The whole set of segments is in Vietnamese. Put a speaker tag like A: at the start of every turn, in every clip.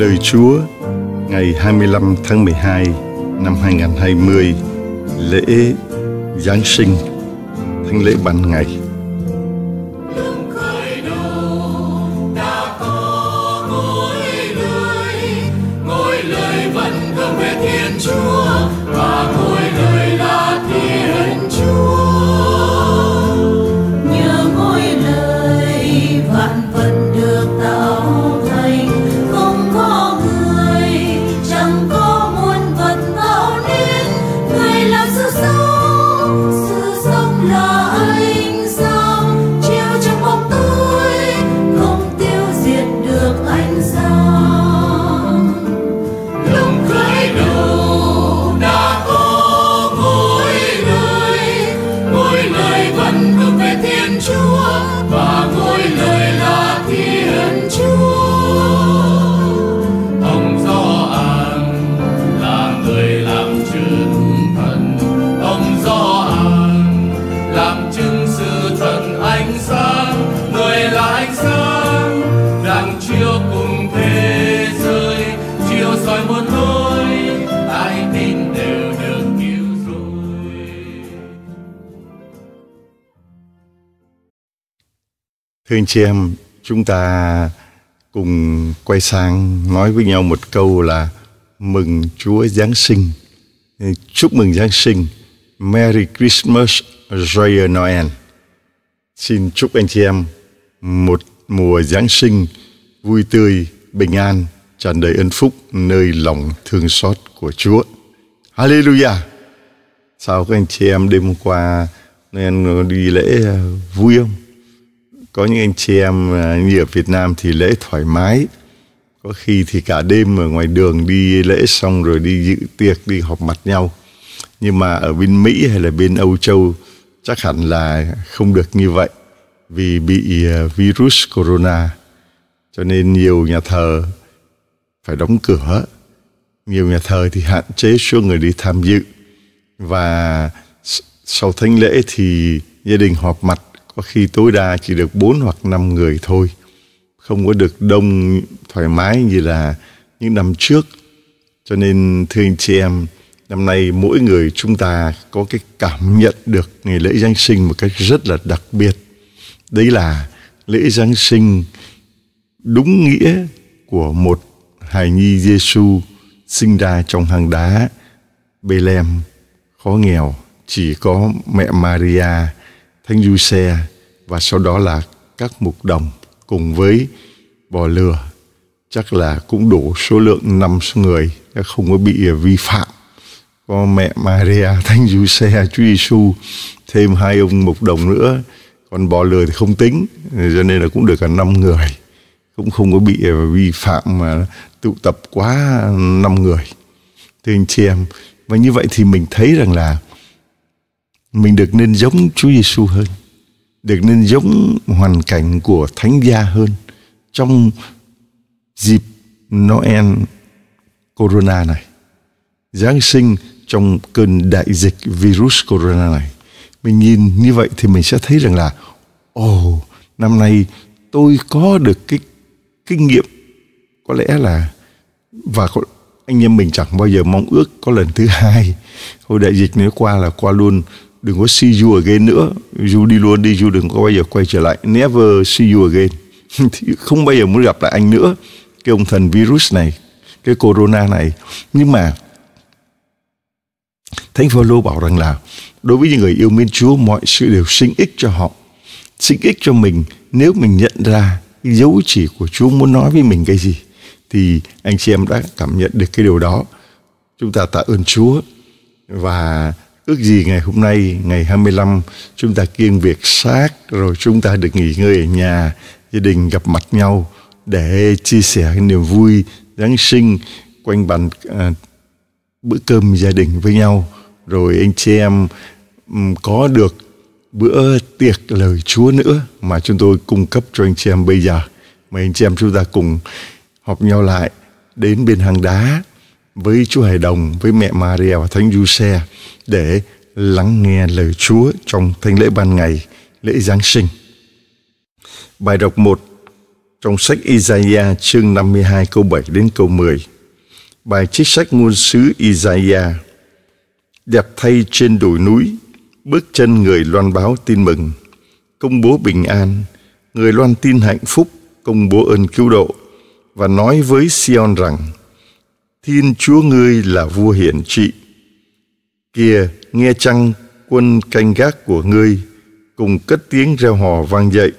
A: Lời Chúa ngày 25 tháng 12 năm 2020 lễ Giáng sinh thánh lễ ban ngày Thưa anh chị em, chúng ta cùng quay sang nói với nhau một câu là mừng Chúa Giáng sinh. Chúc mừng Giáng sinh. Merry Christmas, Joyeux Noel. Xin chúc anh chị em một mùa Giáng sinh vui tươi, bình an, tràn đầy ân phúc nơi lòng thương xót của Chúa. Hallelujah! Sao các anh chị em đêm qua nên đi lễ vui không? có những anh chị em như à, ở Việt Nam thì lễ thoải mái có khi thì cả đêm ở ngoài đường đi lễ xong rồi đi dự tiệc đi họp mặt nhau nhưng mà ở bên Mỹ hay là bên Âu Châu chắc hẳn là không được như vậy vì bị à, virus corona cho nên nhiều nhà thờ phải đóng cửa nhiều nhà thờ thì hạn chế số người đi tham dự và sau thánh lễ thì gia đình họp mặt có khi tối đa chỉ được 4 hoặc 5 người thôi. Không có được đông thoải mái như là những năm trước. Cho nên thưa anh chị em, năm nay mỗi người chúng ta có cái cảm nhận được ngày lễ Giáng sinh một cách rất là đặc biệt. Đấy là lễ Giáng sinh đúng nghĩa của một hài nhi Giêsu sinh ra trong hang đá Bethlehem khó nghèo chỉ có mẹ Maria thánh du xe và sau đó là các mục đồng cùng với bò lừa chắc là cũng đủ số lượng năm người không có bị à, vi phạm có mẹ Maria thánh du xe Chúa Giêsu thêm hai ông mục đồng nữa còn bò lừa thì không tính cho nên là cũng được cả năm người cũng không có bị à, vi phạm mà tụ tập quá năm người thưa anh chị em và như vậy thì mình thấy rằng là mình được nên giống Chúa Giêsu hơn, được nên giống hoàn cảnh của thánh gia hơn trong dịp Noel Corona này. Giáng sinh trong cơn đại dịch virus corona này mình nhìn như vậy thì mình sẽ thấy rằng là ồ oh, năm nay tôi có được cái kinh nghiệm có lẽ là và có, anh em mình chẳng bao giờ mong ước có lần thứ hai hồi đại dịch nếu qua là qua luôn đừng có see you again nữa you đi luôn đi you đừng có bao giờ quay trở lại never see you again không bao giờ muốn gặp lại anh nữa cái ông thần virus này cái corona này nhưng mà thánh phaolô bảo rằng là đối với những người yêu mến chúa mọi sự đều sinh ích cho họ sinh ích cho mình nếu mình nhận ra dấu chỉ của chúa muốn nói với mình cái gì thì anh chị em đã cảm nhận được cái điều đó chúng ta tạ ơn chúa và Ước gì ngày hôm nay, ngày 25, chúng ta kiêng việc sát, rồi chúng ta được nghỉ ngơi ở nhà, gia đình gặp mặt nhau để chia sẻ niềm vui Giáng sinh quanh bàn à, bữa cơm gia đình với nhau. Rồi anh chị em có được bữa tiệc lời Chúa nữa mà chúng tôi cung cấp cho anh chị em bây giờ. Mời anh chị em chúng ta cùng họp nhau lại đến bên hàng đá với Chúa Hải Đồng, với mẹ Maria và Thánh Giuse để lắng nghe lời Chúa trong thánh lễ ban ngày, lễ Giáng sinh. Bài đọc 1 trong sách Isaiah chương 52 câu 7 đến câu 10. Bài trích sách ngôn sứ Isaiah. Đẹp thay trên đồi núi, bước chân người loan báo tin mừng, công bố bình an, người loan tin hạnh phúc, công bố ơn cứu độ và nói với Sion rằng: Thiên Chúa ngươi là vua hiển trị. Kìa, nghe chăng quân canh gác của ngươi cùng cất tiếng reo hò vang dậy.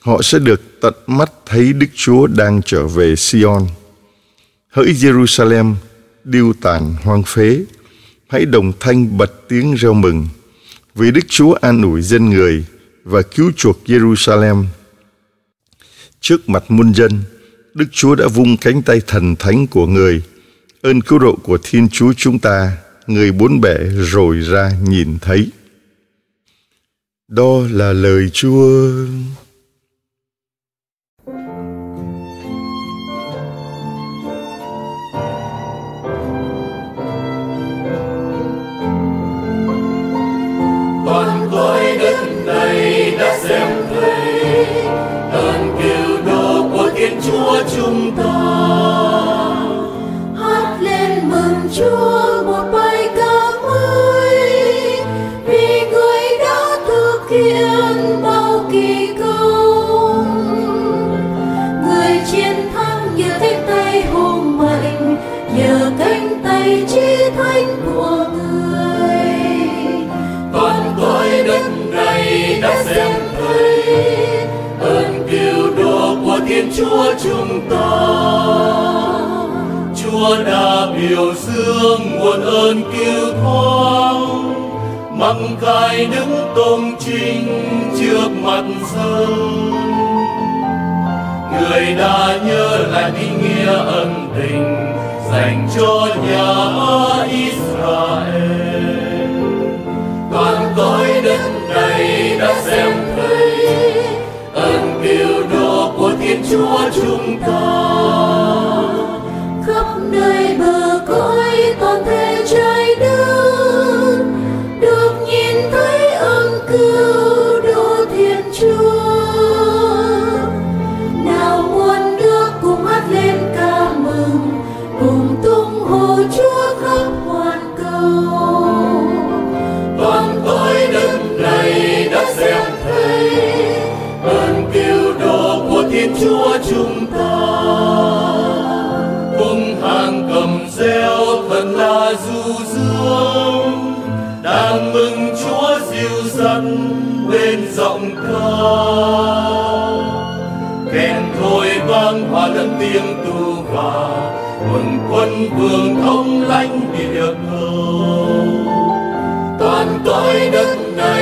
A: Họ sẽ được tận mắt thấy Đức Chúa đang trở về Sion. Hỡi Jerusalem, điêu tàn hoang phế, hãy đồng thanh bật tiếng reo mừng, vì Đức Chúa an ủi dân người và cứu chuộc Jerusalem. Trước mặt muôn dân, Đức Chúa đã vung cánh tay thần thánh của người ơn cứu độ của Thiên Chúa chúng ta, người bốn bể rồi ra nhìn thấy. Đó là lời Chúa.
B: chúa chúng ta chúa đã biểu dương nguồn ơn cứu thoát mặc cài đứng tôn trinh trước mặt dân người đã nhớ lại ý nghĩa ân tình dành cho nhà Israel Chúa chúng
C: ta khắp nơi
B: reo thật là du dương đang mừng chúa dịu dắt bên giọng ca kèn thôi vang hòa lẫn tiếng tu và quần quân vương thống lãnh địa cầu toàn cõi đất
C: này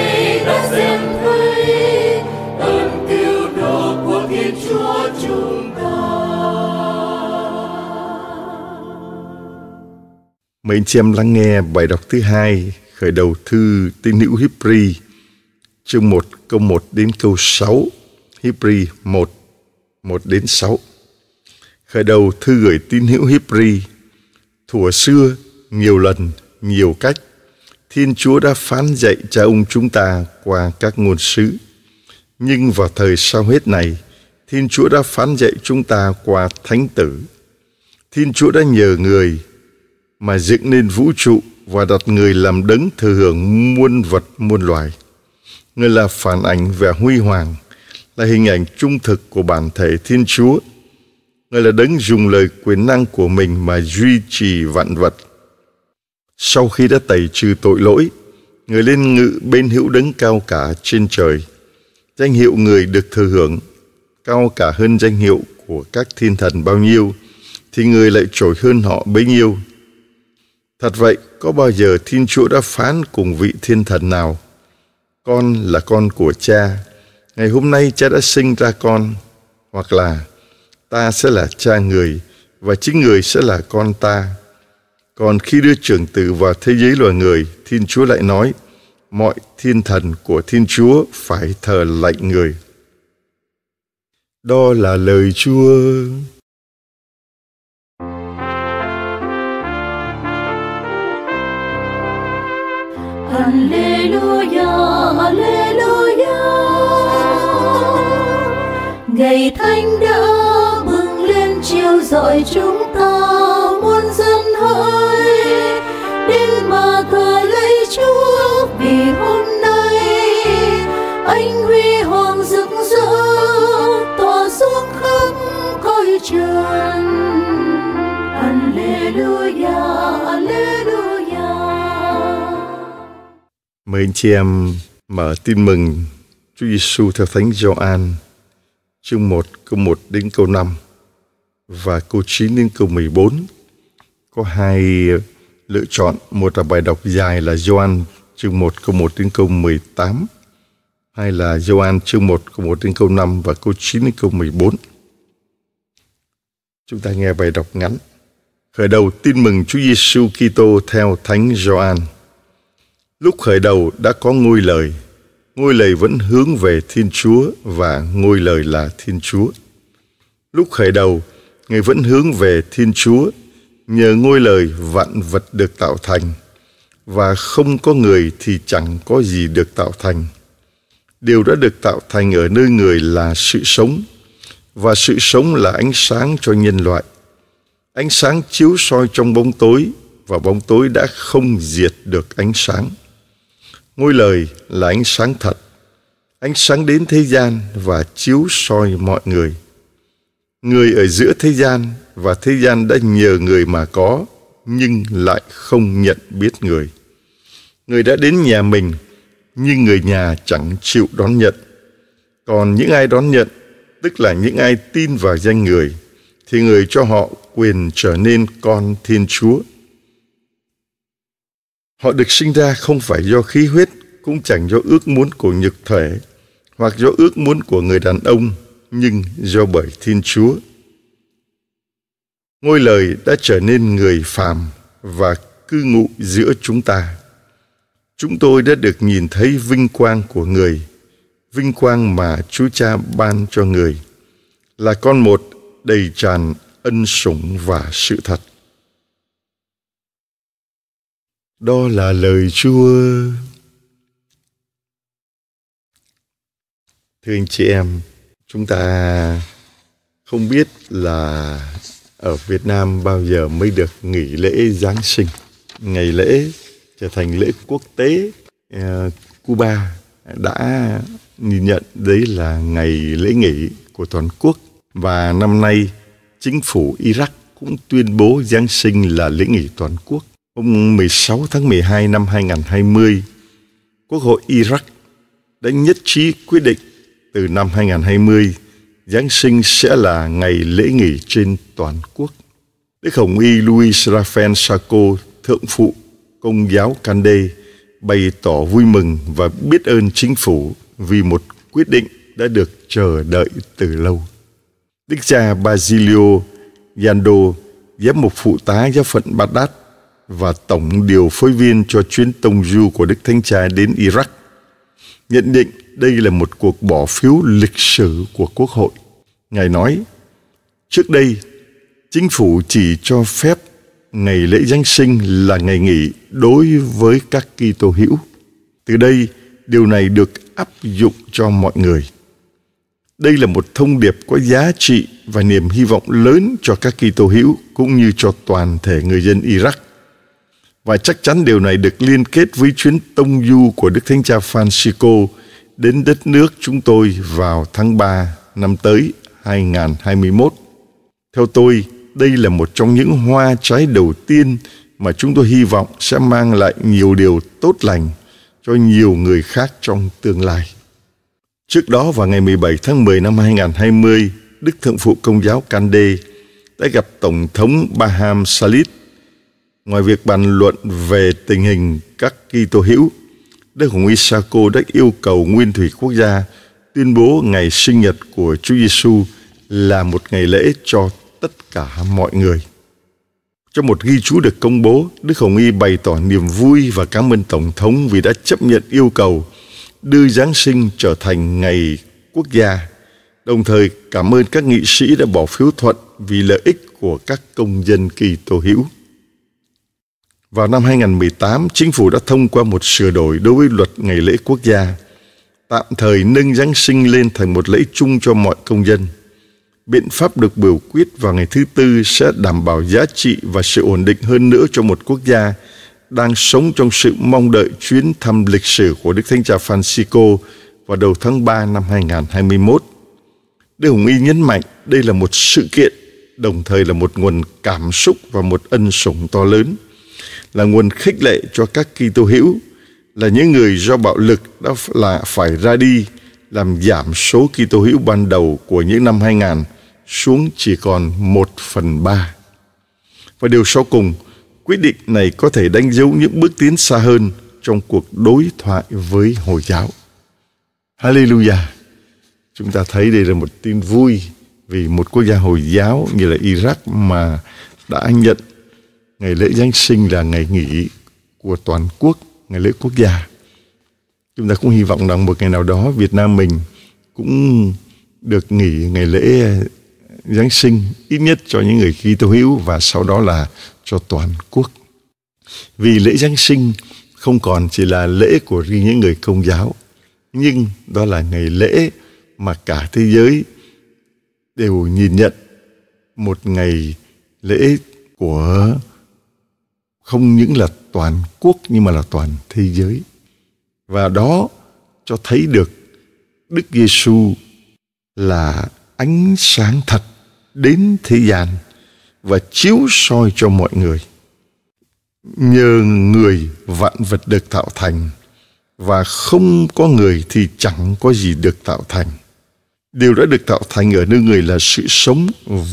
A: Mời anh chị em lắng nghe bài đọc thứ hai khởi đầu thư tín hữu Hebri chương 1 câu 1 đến câu 6 Hebri 1 1 đến 6 Khởi đầu thư gửi tín hữu Hebri Thủa xưa nhiều lần nhiều cách Thiên Chúa đã phán dạy cha ông chúng ta qua các ngôn sứ Nhưng vào thời sau hết này Thiên Chúa đã phán dạy chúng ta qua thánh tử Thiên Chúa đã nhờ người mà dựng nên vũ trụ và đặt người làm đấng thừa hưởng muôn vật muôn loài. Người là phản ảnh về huy hoàng, là hình ảnh trung thực của bản thể Thiên Chúa. Người là đấng dùng lời quyền năng của mình mà duy trì vạn vật. Sau khi đã tẩy trừ tội lỗi, người lên ngự bên hữu đấng cao cả trên trời. Danh hiệu người được thừa hưởng cao cả hơn danh hiệu của các thiên thần bao nhiêu, thì người lại trội hơn họ bấy nhiêu. Thật vậy, có bao giờ Thiên Chúa đã phán cùng vị thiên thần nào? Con là con của cha. Ngày hôm nay cha đã sinh ra con. Hoặc là ta sẽ là cha người và chính người sẽ là con ta. Còn khi đưa trưởng tử vào thế giới loài người, Thiên Chúa lại nói, mọi thiên thần của Thiên Chúa phải thờ lạy người. Đó là lời Chúa.
C: Alleluia, Alleluia. Ngày thánh đã bừng lên chiều rọi chúng ta.
A: Mời anh chị em mở tin mừng Chúa Giêsu theo Thánh Gioan chương 1 câu 1 đến câu 5 và câu 9 đến câu 14 có hai lựa chọn một là bài đọc dài là Gioan chương 1 câu 1 đến câu 18 hay là Gioan chương 1 câu 1 đến câu 5 và câu 9 đến câu 14 chúng ta nghe bài đọc ngắn khởi đầu tin mừng Chúa Giêsu Kitô theo Thánh Gioan Lúc khởi đầu đã có ngôi lời, ngôi lời vẫn hướng về Thiên Chúa và ngôi lời là Thiên Chúa. Lúc khởi đầu, Ngài vẫn hướng về Thiên Chúa, nhờ ngôi lời vạn vật được tạo thành, và không có người thì chẳng có gì được tạo thành. Điều đã được tạo thành ở nơi người là sự sống, và sự sống là ánh sáng cho nhân loại. Ánh sáng chiếu soi trong bóng tối, và bóng tối đã không diệt được ánh sáng. Ngôi lời là ánh sáng thật, ánh sáng đến thế gian và chiếu soi mọi người. Người ở giữa thế gian và thế gian đã nhờ người mà có, nhưng lại không nhận biết người. Người đã đến nhà mình, nhưng người nhà chẳng chịu đón nhận. Còn những ai đón nhận, tức là những ai tin vào danh người, thì người cho họ quyền trở nên con Thiên Chúa – Họ được sinh ra không phải do khí huyết, cũng chẳng do ước muốn của nhục thể, hoặc do ước muốn của người đàn ông, nhưng do bởi Thiên Chúa. Ngôi lời đã trở nên người phàm và cư ngụ giữa chúng ta. Chúng tôi đã được nhìn thấy vinh quang của người, vinh quang mà Chúa Cha ban cho người, là con một đầy tràn ân sủng và sự thật. Đó là lời Chúa. Thưa anh chị em, chúng ta không biết là ở Việt Nam bao giờ mới được nghỉ lễ Giáng sinh. Ngày lễ trở thành lễ quốc tế ờ, Cuba đã nhìn nhận đấy là ngày lễ nghỉ của toàn quốc và năm nay chính phủ Iraq cũng tuyên bố Giáng sinh là lễ nghỉ toàn quốc hôm 16 tháng 12 năm 2020, Quốc hội Iraq đã nhất trí quyết định từ năm 2020 Giáng sinh sẽ là ngày lễ nghỉ trên toàn quốc. Đức Hồng Y Louis Raphael Sarko, Thượng phụ Công giáo Candé, bày tỏ vui mừng và biết ơn chính phủ vì một quyết định đã được chờ đợi từ lâu. Đức cha Basilio Yando, giám mục phụ tá giáo phận Baghdad và tổng điều phối viên cho chuyến tông du của Đức Thánh Cha đến Iraq. Nhận định đây là một cuộc bỏ phiếu lịch sử của Quốc hội. Ngài nói, trước đây, chính phủ chỉ cho phép ngày lễ Giáng sinh là ngày nghỉ đối với các Kitô hữu. Từ đây, điều này được áp dụng cho mọi người. Đây là một thông điệp có giá trị và niềm hy vọng lớn cho các Kitô hữu cũng như cho toàn thể người dân Iraq và chắc chắn điều này được liên kết với chuyến tông du của Đức Thánh Cha Francisco đến đất nước chúng tôi vào tháng 3 năm tới 2021. Theo tôi, đây là một trong những hoa trái đầu tiên mà chúng tôi hy vọng sẽ mang lại nhiều điều tốt lành cho nhiều người khác trong tương lai. Trước đó vào ngày 17 tháng 10 năm 2020, Đức Thượng Phụ Công giáo Cande đã gặp Tổng thống Baham Salit Ngoài việc bàn luận về tình hình các Kitô hữu, Đức Hồng Y Saco đã yêu cầu Nguyên Thủy Quốc gia tuyên bố ngày sinh nhật của Chúa Giêsu là một ngày lễ cho tất cả mọi người. Trong một ghi chú được công bố, Đức Hồng Y bày tỏ niềm vui và cảm ơn Tổng thống vì đã chấp nhận yêu cầu đưa Giáng sinh trở thành ngày quốc gia, đồng thời cảm ơn các nghị sĩ đã bỏ phiếu thuận vì lợi ích của các công dân kỳ tô hữu. Vào năm 2018, chính phủ đã thông qua một sửa đổi đối với luật ngày lễ quốc gia, tạm thời nâng Giáng sinh lên thành một lễ chung cho mọi công dân. Biện pháp được biểu quyết vào ngày thứ Tư sẽ đảm bảo giá trị và sự ổn định hơn nữa cho một quốc gia đang sống trong sự mong đợi chuyến thăm lịch sử của Đức Thánh Cha Francisco vào đầu tháng 3 năm 2021. Đức Hồng Y nhấn mạnh đây là một sự kiện, đồng thời là một nguồn cảm xúc và một ân sủng to lớn – là nguồn khích lệ cho các Kitô hữu là những người do bạo lực đã là phải ra đi làm giảm số Kitô hữu ban đầu của những năm 2000 xuống chỉ còn 1 phần 3. Và điều sau cùng, quyết định này có thể đánh dấu những bước tiến xa hơn trong cuộc đối thoại với Hồi giáo. Hallelujah! Chúng ta thấy đây là một tin vui vì một quốc gia Hồi giáo như là Iraq mà đã nhận ngày lễ Giáng sinh là ngày nghỉ của toàn quốc, ngày lễ quốc gia. Chúng ta cũng hy vọng rằng một ngày nào đó Việt Nam mình cũng được nghỉ ngày lễ Giáng sinh ít nhất cho những người khi tô hữu và sau đó là cho toàn quốc. Vì lễ Giáng sinh không còn chỉ là lễ của riêng những người công giáo, nhưng đó là ngày lễ mà cả thế giới đều nhìn nhận một ngày lễ của không những là toàn quốc nhưng mà là toàn thế giới. Và đó cho thấy được Đức Giêsu là ánh sáng thật đến thế gian và chiếu soi cho mọi người. Nhờ người vạn vật được tạo thành và không có người thì chẳng có gì được tạo thành. Điều đã được tạo thành ở nơi người là sự sống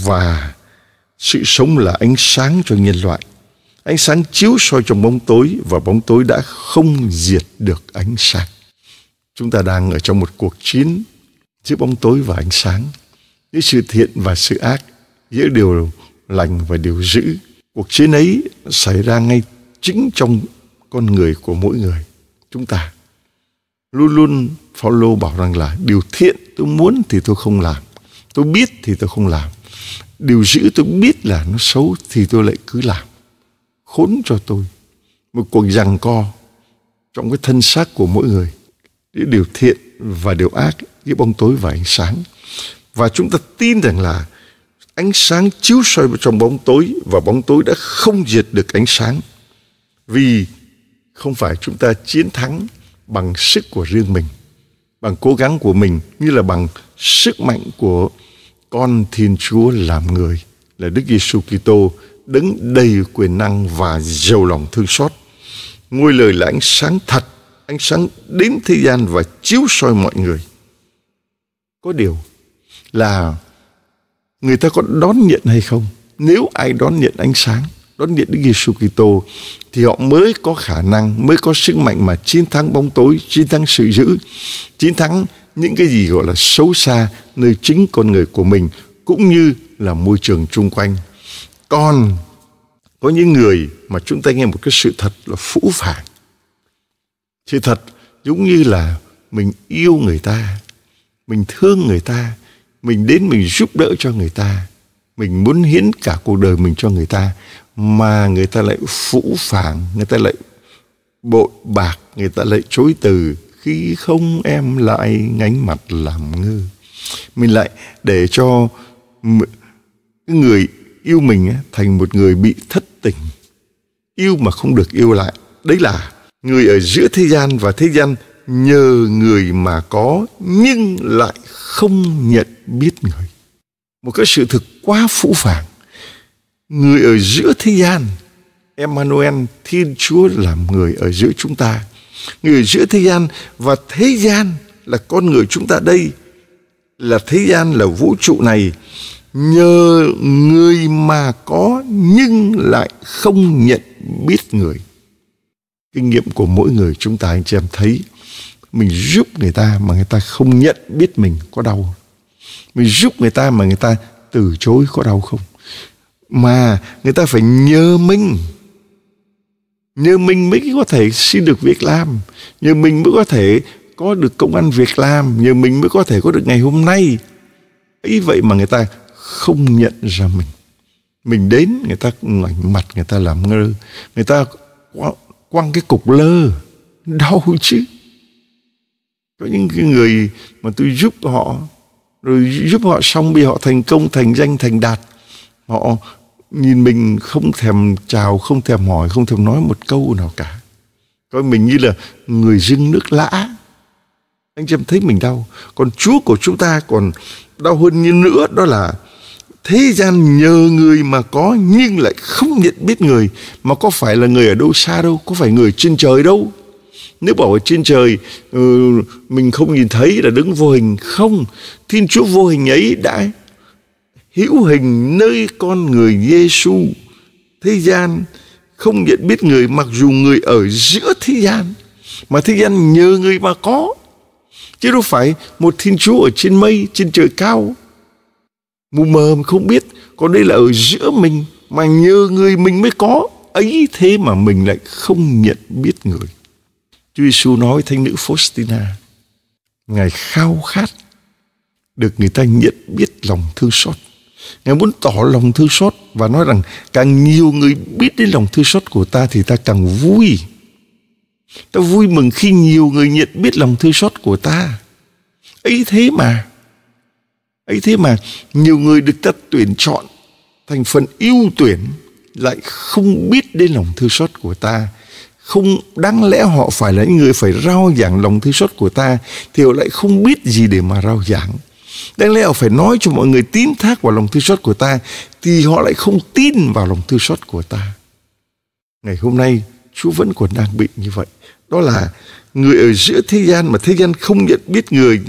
A: và sự sống là ánh sáng cho nhân loại Ánh sáng chiếu soi trong bóng tối và bóng tối đã không diệt được ánh sáng. Chúng ta đang ở trong một cuộc chiến giữa bóng tối và ánh sáng, giữa sự thiện và sự ác, giữa điều lành và điều dữ. Cuộc chiến ấy xảy ra ngay chính trong con người của mỗi người chúng ta luôn luôn Phaolô bảo rằng là điều thiện tôi muốn thì tôi không làm tôi biết thì tôi không làm điều dữ tôi biết là nó xấu thì tôi lại cứ làm khốn cho tôi một cuộc giằng co trong cái thân xác của mỗi người giữa điều thiện và điều ác giữa bóng tối và ánh sáng và chúng ta tin rằng là ánh sáng chiếu soi vào trong bóng tối và bóng tối đã không diệt được ánh sáng vì không phải chúng ta chiến thắng bằng sức của riêng mình bằng cố gắng của mình như là bằng sức mạnh của con Thiên Chúa làm người là Đức Giêsu Kitô đấng đầy quyền năng và giàu lòng thương xót. Ngôi lời là ánh sáng thật, ánh sáng đến thế gian và chiếu soi mọi người. Có điều là người ta có đón nhận hay không? Nếu ai đón nhận ánh sáng, đón nhận Đức Giêsu Kitô thì họ mới có khả năng, mới có sức mạnh mà chiến thắng bóng tối, chiến thắng sự dữ, chiến thắng những cái gì gọi là xấu xa nơi chính con người của mình cũng như là môi trường chung quanh còn có những người mà chúng ta nghe một cái sự thật là phũ phàng. Sự thật giống như là mình yêu người ta, mình thương người ta, mình đến mình giúp đỡ cho người ta, mình muốn hiến cả cuộc đời mình cho người ta mà người ta lại phũ phàng, người ta lại bội bạc, người ta lại chối từ khi không em lại ngánh mặt làm ngơ. Mình lại để cho người yêu mình thành một người bị thất tình yêu mà không được yêu lại đấy là người ở giữa thế gian và thế gian nhờ người mà có nhưng lại không nhận biết người một cái sự thực quá phũ phàng người ở giữa thế gian Emmanuel Thiên Chúa làm người ở giữa chúng ta người ở giữa thế gian và thế gian là con người chúng ta đây là thế gian là vũ trụ này nhờ người mà có nhưng lại không nhận biết người kinh nghiệm của mỗi người chúng ta anh chị em thấy mình giúp người ta mà người ta không nhận biết mình có đau không? mình giúp người ta mà người ta từ chối có đau không mà người ta phải nhờ mình nhờ mình mới có thể xin được việc làm nhờ mình mới có thể có được công ăn việc làm nhờ mình mới có thể có được ngày hôm nay ấy vậy mà người ta không nhận ra mình mình đến người ta ngoảnh mặt người ta làm ngơ người ta quăng cái cục lơ đau chứ có những cái người mà tôi giúp họ rồi giúp họ xong bị họ thành công thành danh thành đạt họ nhìn mình không thèm chào không thèm hỏi không thèm nói một câu nào cả coi mình như là người dưng nước lã anh chị em thấy mình đau còn chúa của chúng ta còn đau hơn như nữa đó là thế gian nhờ người mà có nhưng lại không nhận biết người mà có phải là người ở đâu xa đâu có phải người trên trời đâu nếu bảo ở trên trời ừ, mình không nhìn thấy là đứng vô hình không thiên chúa vô hình ấy đã hữu hình nơi con người Giêsu thế gian không nhận biết người mặc dù người ở giữa thế gian mà thế gian nhờ người mà có chứ đâu phải một thiên chúa ở trên mây trên trời cao mù mờ mà không biết còn đây là ở giữa mình mà nhờ người mình mới có ấy thế mà mình lại không nhận biết người Chúa Giêsu nói thánh nữ Faustina ngài khao khát được người ta nhận biết lòng thương xót ngài muốn tỏ lòng thương xót và nói rằng càng nhiều người biết đến lòng thương xót của ta thì ta càng vui ta vui mừng khi nhiều người nhận biết lòng thương xót của ta ấy thế mà ấy thế mà nhiều người được ta tuyển chọn thành phần ưu tuyển lại không biết đến lòng thư xót của ta không đáng lẽ họ phải là những người phải rao giảng lòng thư xót của ta thì họ lại không biết gì để mà rao giảng đáng lẽ họ phải nói cho mọi người tín thác vào lòng thư xót của ta thì họ lại không tin vào lòng thư xót của ta ngày hôm nay chúa vẫn còn đang bị như vậy đó là người ở giữa thế gian mà thế gian không nhận biết người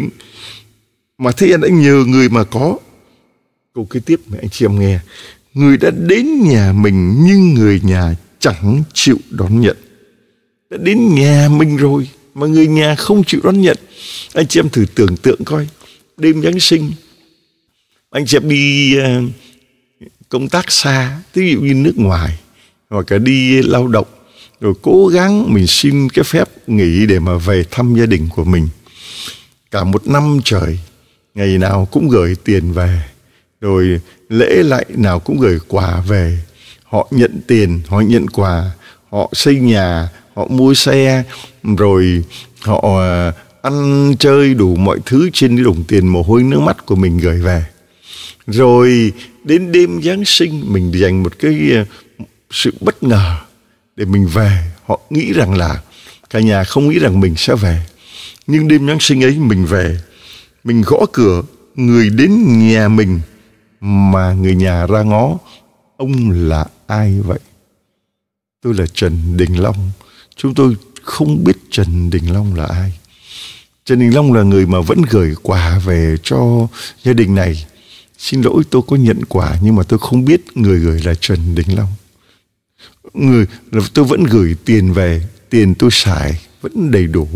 A: mà thế anh đã nhờ người mà có câu kế tiếp mẹ anh chị em nghe người đã đến nhà mình nhưng người nhà chẳng chịu đón nhận đã đến nhà mình rồi mà người nhà không chịu đón nhận anh chị em thử tưởng tượng coi đêm giáng sinh anh chị em đi ờ, công tác xa ví dụ như nước ngoài hoặc cả đi lao động rồi cố gắng mình xin cái phép nghỉ để mà về thăm gia đình của mình cả một năm trời ngày nào cũng gửi tiền về rồi lễ lại nào cũng gửi quà về họ nhận tiền họ nhận quà họ xây nhà họ mua xe rồi họ ờ, ăn chơi đủ mọi thứ trên đồng tiền mồ hôi nước mắt của mình gửi về rồi đến đêm giáng sinh mình dành một cái ờ, sự bất ngờ để mình về họ nghĩ rằng là cả nhà không nghĩ rằng mình sẽ về nhưng đêm giáng sinh ấy mình về mình gõ cửa người đến nhà mình mà người nhà ra ngó ông là ai vậy tôi là trần đình long chúng tôi không biết trần đình long là ai trần đình long là người mà vẫn gửi quà về cho gia đình này xin lỗi tôi có nhận quà nhưng mà tôi không biết người gửi là trần đình long người là tôi vẫn gửi tiền về tiền tôi xài vẫn đầy đủ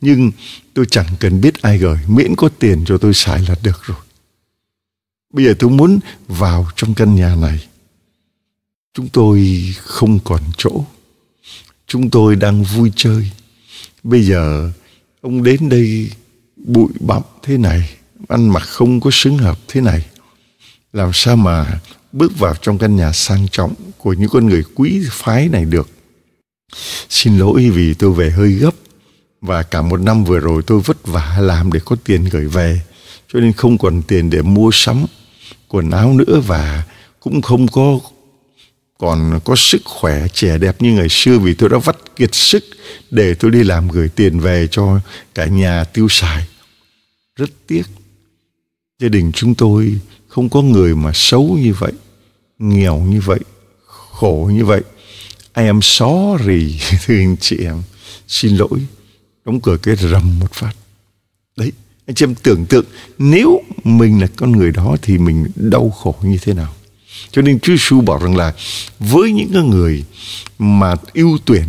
A: nhưng tôi chẳng cần biết ai gửi miễn có tiền cho tôi xài là được rồi bây giờ tôi muốn vào trong căn nhà này chúng tôi không còn chỗ chúng tôi đang vui chơi bây giờ ông đến đây bụi bặm thế này ăn mặc không có xứng hợp thế này làm sao mà bước vào trong căn nhà sang trọng của những con người quý phái này được Xin lỗi vì tôi về hơi gấp và cả một năm vừa rồi tôi vất vả làm để có tiền gửi về cho nên không còn tiền để mua sắm quần áo nữa và cũng không có còn có sức khỏe trẻ đẹp như ngày xưa vì tôi đã vắt kiệt sức để tôi đi làm gửi tiền về cho cả nhà tiêu xài. Rất tiếc, gia đình chúng tôi không có người mà xấu như vậy, nghèo như vậy, khổ như vậy. I am sorry thưa anh chị em xin lỗi đóng cửa cái rầm một phát đấy anh chị em tưởng tượng nếu mình là con người đó thì mình đau khổ như thế nào cho nên Chúa Giêsu bảo rằng là với những người mà ưu tuyển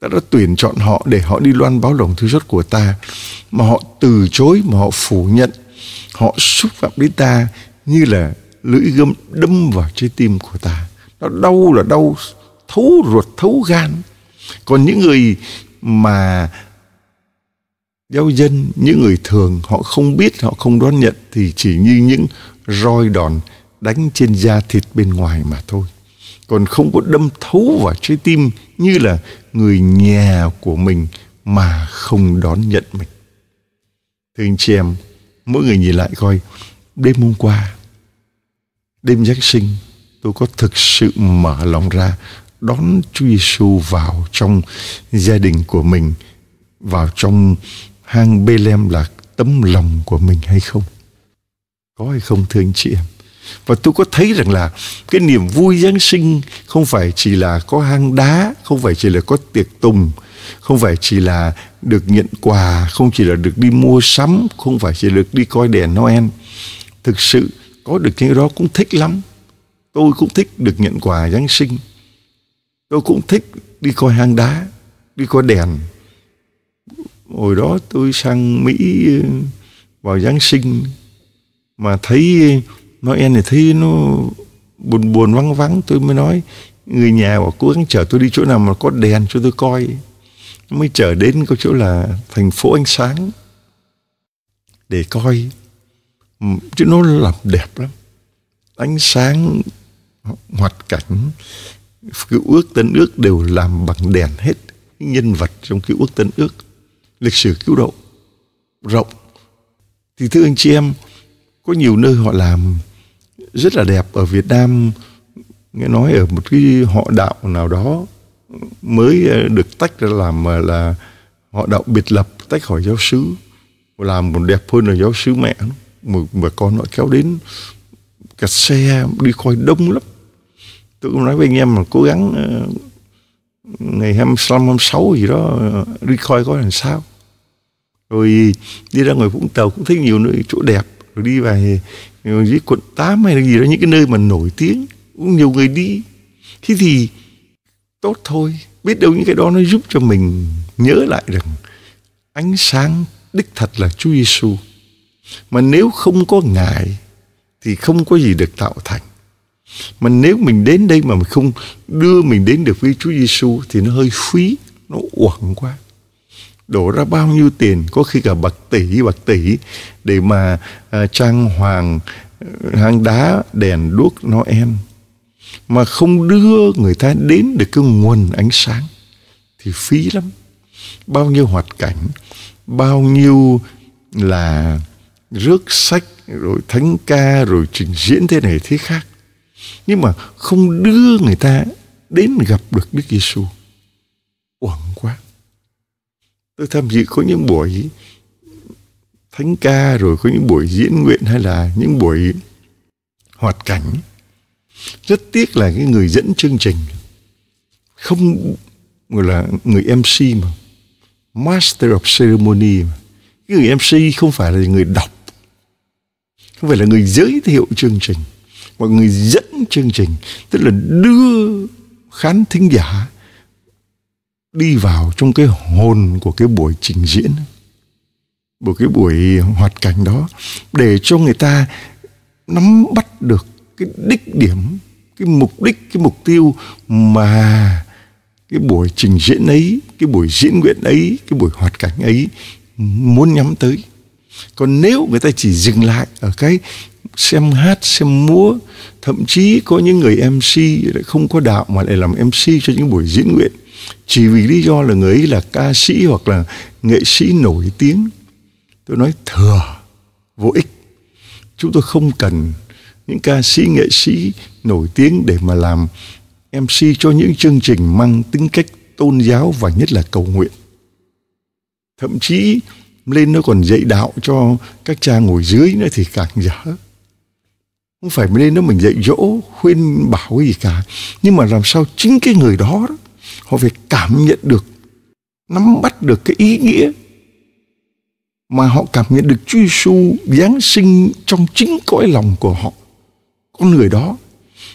A: ta đã tuyển chọn họ để họ đi loan báo lòng thương xót của ta mà họ từ chối mà họ phủ nhận họ xúc phạm đến ta như là lưỡi gươm đâm vào trái tim của ta nó đau là đau thấu ruột thấu gan còn những người mà giáo dân những người thường họ không biết họ không đón nhận thì chỉ như những roi đòn đánh trên da thịt bên ngoài mà thôi còn không có đâm thấu vào trái tim như là người nhà của mình mà không đón nhận mình thưa anh chị em mỗi người nhìn lại coi đêm hôm qua đêm giáng sinh tôi có thực sự mở lòng ra đón Chúa Giêsu vào trong gia đình của mình, vào trong hang Bethlehem là tấm lòng của mình hay không? Có hay không thưa anh chị em? Và tôi có thấy rằng là cái niềm vui Giáng sinh không phải chỉ là có hang đá, không phải chỉ là có tiệc tùng, không phải chỉ là được nhận quà, không chỉ là được đi mua sắm, không phải chỉ được đi coi đèn Noel. Thực sự có được cái đó cũng thích lắm. Tôi cũng thích được nhận quà Giáng sinh tôi cũng thích đi coi hang đá đi coi đèn hồi đó tôi sang mỹ ờ, vào giáng sinh mà thấy noel này thấy nó buồn buồn vắng vắng tôi mới nói người nhà bảo cố gắng chở tôi đi chỗ nào mà có đèn cho tôi coi mới chở đến cái chỗ là thành phố ánh sáng để coi chứ nó làm đẹp lắm ánh sáng hoạt cảnh cái ước tân ước đều làm bằng đèn hết nhân vật trong cái ước tân ước lịch sử cứu độ rộng thì thưa anh chị em có nhiều nơi họ làm rất là đẹp ở Việt Nam nghe nói ở một cái họ đạo nào đó mới ờ, được tách ra làm mà ờ, là họ đạo biệt lập tách khỏi giáo xứ làm một đẹp hơn là giáo xứ mẹ mà, mà con họ kéo đến cả xe đi coi đông lắm tôi cũng nói với anh em mà cố gắng ờ, ngày 25, 26 gì đó ờ, đi coi có làm sao rồi đi ra ngoài Vũng Tàu cũng thấy nhiều nơi chỗ đẹp rồi đi về ờ, dưới quận 8 hay là gì đó những cái nơi mà nổi tiếng cũng nhiều người đi thế thì tốt thôi biết đâu những cái đó nó giúp cho mình nhớ lại rằng ánh sáng đích thật là Chúa Giêsu mà nếu không có ngài thì không có gì được tạo thành mà nếu mình đến đây mà mình không đưa mình đến được với Chúa Giêsu thì nó hơi phí nó uổng quá đổ ra bao nhiêu tiền có khi cả bạc tỷ bạc tỷ để mà uh, trang hoàng ờ, hang đá đèn đuốc em, mà không đưa người ta đến được cái nguồn ánh sáng thì phí lắm bao nhiêu hoạt cảnh bao nhiêu là rước sách rồi thánh ca rồi trình diễn thế này thế khác nhưng mà không đưa người ta đến gặp được Đức Giêsu uổng quá tôi tham dự có những buổi thánh ca rồi có những buổi diễn nguyện hay là những buổi hoạt cảnh rất tiếc là cái người dẫn chương trình không gọi là người MC mà Master of Ceremony mà. Cái người MC không phải là người đọc không phải là người giới thiệu chương trình mọi người dẫn chương trình tức là đưa khán thính giả đi vào trong cái hồn của cái buổi trình diễn của cái buổi hoạt cảnh đó để cho người ta nắm bắt được cái đích điểm cái mục đích cái mục tiêu mà cái buổi trình diễn ấy cái buổi diễn nguyện ấy cái buổi hoạt cảnh ấy muốn nhắm tới còn nếu người ta chỉ dừng lại ở cái xem hát xem múa thậm chí có những người mc lại không có đạo mà lại làm mc cho những buổi diễn nguyện chỉ vì lý do là người ấy là ca sĩ hoặc là nghệ sĩ nổi tiếng tôi nói thừa vô ích chúng tôi không cần những ca sĩ nghệ sĩ nổi tiếng để mà làm mc cho những chương trình mang tính cách tôn giáo và nhất là cầu nguyện thậm chí lên nó còn dạy đạo cho các cha ngồi dưới nữa thì càng dở không phải lên đó mình dạy dỗ khuyên bảo cái gì cả nhưng mà làm sao chính cái người đó, họ phải cảm nhận được nắm bắt được cái ý nghĩa mà họ cảm nhận được Chúa Giêsu giáng sinh trong chính cõi lòng của họ con người đó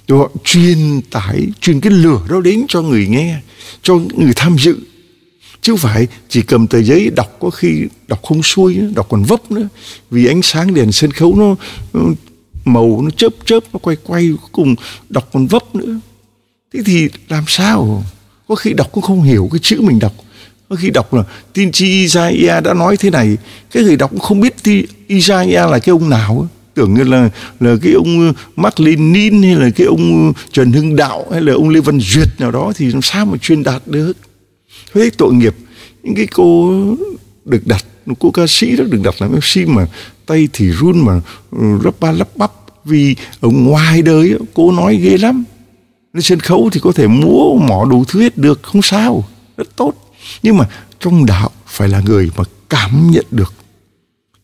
A: rồi họ truyền tải truyền cái lửa đó đến cho người nghe cho người tham dự chứ không phải chỉ cầm tờ giấy đọc có khi đọc không xuôi đọc còn vấp nữa vì ánh sáng đèn sân khấu nó màu nó chớp chớp nó quay quay cuối cùng đọc còn vấp nữa thế thì làm sao có khi đọc cũng không hiểu cái chữ mình đọc có khi đọc là tin chi Isaiah đã nói thế này cái người đọc cũng không biết thì Isaiah là cái ông nào tưởng như là là cái ông ờ, Mark Lenin hay là cái ông ờ, Trần Hưng Đạo hay là ông Lê Văn Duyệt nào đó thì làm sao mà truyền đạt được thế tội nghiệp những cái cô được đặt của ca sĩ đó được đặt làm MC mà tay thì run mà ừ, lắp ba lắp bắp vì ở ngoài đời cô nói ghê lắm lên sân khấu thì có thể múa mỏ đủ thứ hết được không sao rất tốt nhưng mà trong đạo phải là người mà cảm nhận được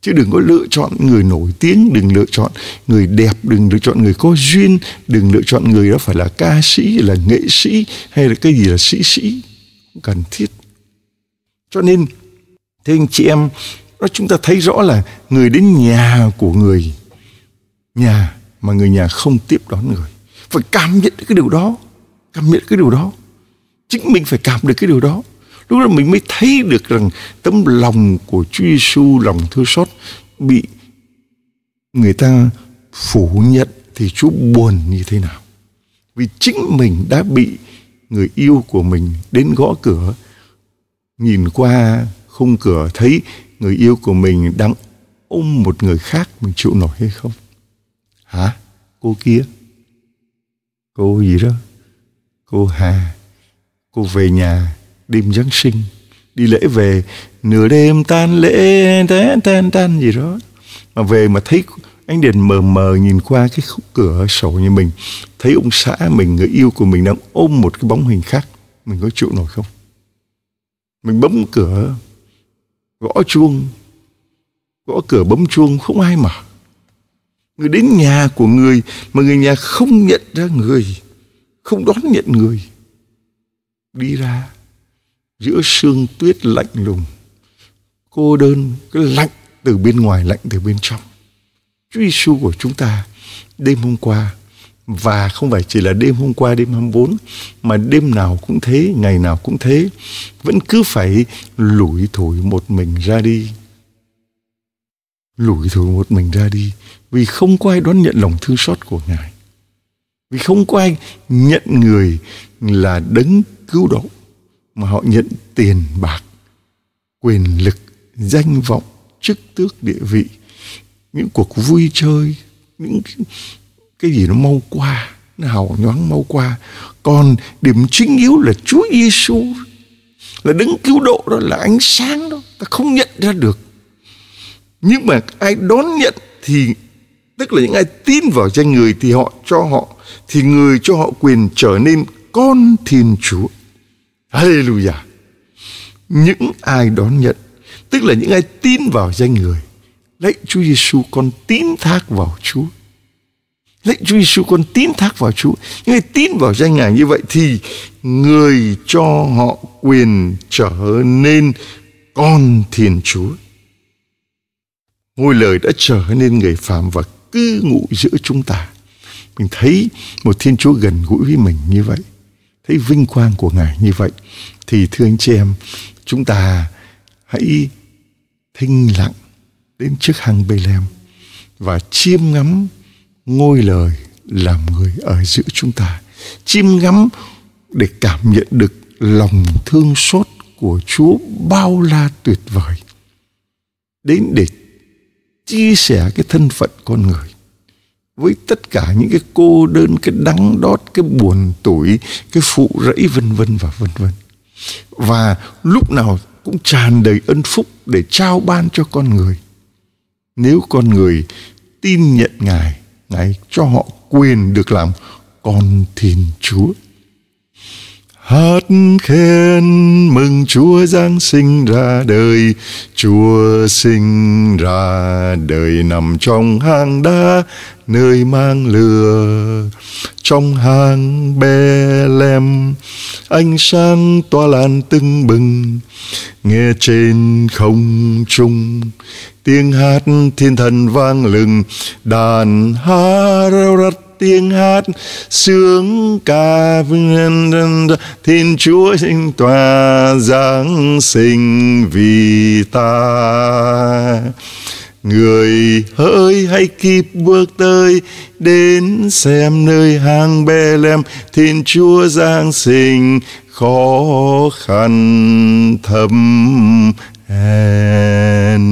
A: chứ đừng có lựa chọn người nổi tiếng đừng lựa chọn người đẹp đừng lựa chọn người có duyên đừng lựa chọn người đó phải là ca sĩ là nghệ sĩ hay là cái gì là sĩ sĩ không cần thiết cho nên Thế anh chị em, đó chúng ta thấy rõ là người đến nhà của người nhà mà người nhà không tiếp đón người. Phải cảm nhận cái điều đó, cảm nhận cái điều đó. Chính mình phải cảm được cái điều đó. Lúc đó mình mới thấy được rằng tấm lòng của Chúa Giêsu lòng thương xót bị người ta phủ nhận thì Chúa buồn như thế nào. Vì chính mình đã bị người yêu của mình đến gõ cửa nhìn qua khung cửa thấy người yêu của mình đang ôm một người khác mình chịu nổi hay không? Hả? Cô kia? Cô gì đó? Cô Hà? Cô về nhà đêm Giáng sinh đi lễ về nửa đêm tan lễ tan tan tan gì đó mà về mà thấy ánh đèn mờ mờ nhìn qua cái khúc cửa sổ như mình thấy ông xã mình người yêu của mình đang ôm một cái bóng hình khác mình có chịu nổi không mình bấm cửa gõ chuông gõ cửa bấm chuông không ai mở người đến nhà của người mà người nhà không nhận ra người không đón nhận người đi ra giữa sương tuyết lạnh lùng cô đơn cái lạnh từ bên ngoài lạnh từ bên trong chúa giêsu của chúng ta đêm hôm qua và không phải chỉ là đêm hôm qua đêm 24 mà đêm nào cũng thế, ngày nào cũng thế, vẫn cứ phải lủi thủi một mình ra đi. Lủi thủi một mình ra đi vì không có ai đón nhận lòng thương xót của Ngài. Vì không có ai nhận người là đấng cứu độ mà họ nhận tiền bạc, quyền lực, danh vọng, chức tước địa vị, những cuộc vui chơi, những cái gì nó mau qua nó hào nhoáng mau qua còn điểm chính yếu là Chúa Giêsu là đấng cứu độ đó là ánh sáng đó ta không nhận ra được nhưng mà ai đón nhận thì tức là những ai tin vào danh người thì họ cho họ thì người cho họ quyền trở nên con Thiên Chúa Hallelujah những ai đón nhận tức là những ai tin vào danh người lạy Chúa Giêsu con tín thác vào Chúa Lạy Chúa Giêsu con tín thác vào Chúa. Những người tin vào danh Ngài như vậy thì người cho họ quyền trở nên con Thiên Chúa. Ngôi lời đã trở nên người phàm và cư ngụ giữa chúng ta. Mình thấy một Thiên Chúa gần gũi với mình như vậy. Thấy vinh quang của Ngài như vậy. Thì thưa anh chị em, chúng ta hãy thinh lặng đến trước hàng bề lem và chiêm ngắm ngôi lời làm người ở giữa chúng ta chim ngắm để cảm nhận được lòng thương xót của Chúa bao la tuyệt vời đến để chia sẻ cái thân phận con người với tất cả những cái cô đơn cái đắng đót cái buồn tủi cái phụ rẫy vân vân và vân vân và lúc nào cũng tràn đầy ân phúc để trao ban cho con người nếu con người tin nhận ngài Đấy, cho họ quyền được làm con Thiên Chúa. Hát khen mừng Chúa Giáng sinh ra đời, Chúa sinh ra đời nằm trong hang đá, nơi mang lừa Trong hang bê lem, ánh sáng tỏa lan tưng bừng, nghe trên không trung, tiếng hát thiên thần vang lừng, đàn ha tiếng hát sướng ca thiên chúa sinh tòa giáng sinh vì ta Người hỡi hãy kịp bước tới Đến xem nơi hang bê lem Thiên Chúa Giáng sinh khó khăn thầm hèn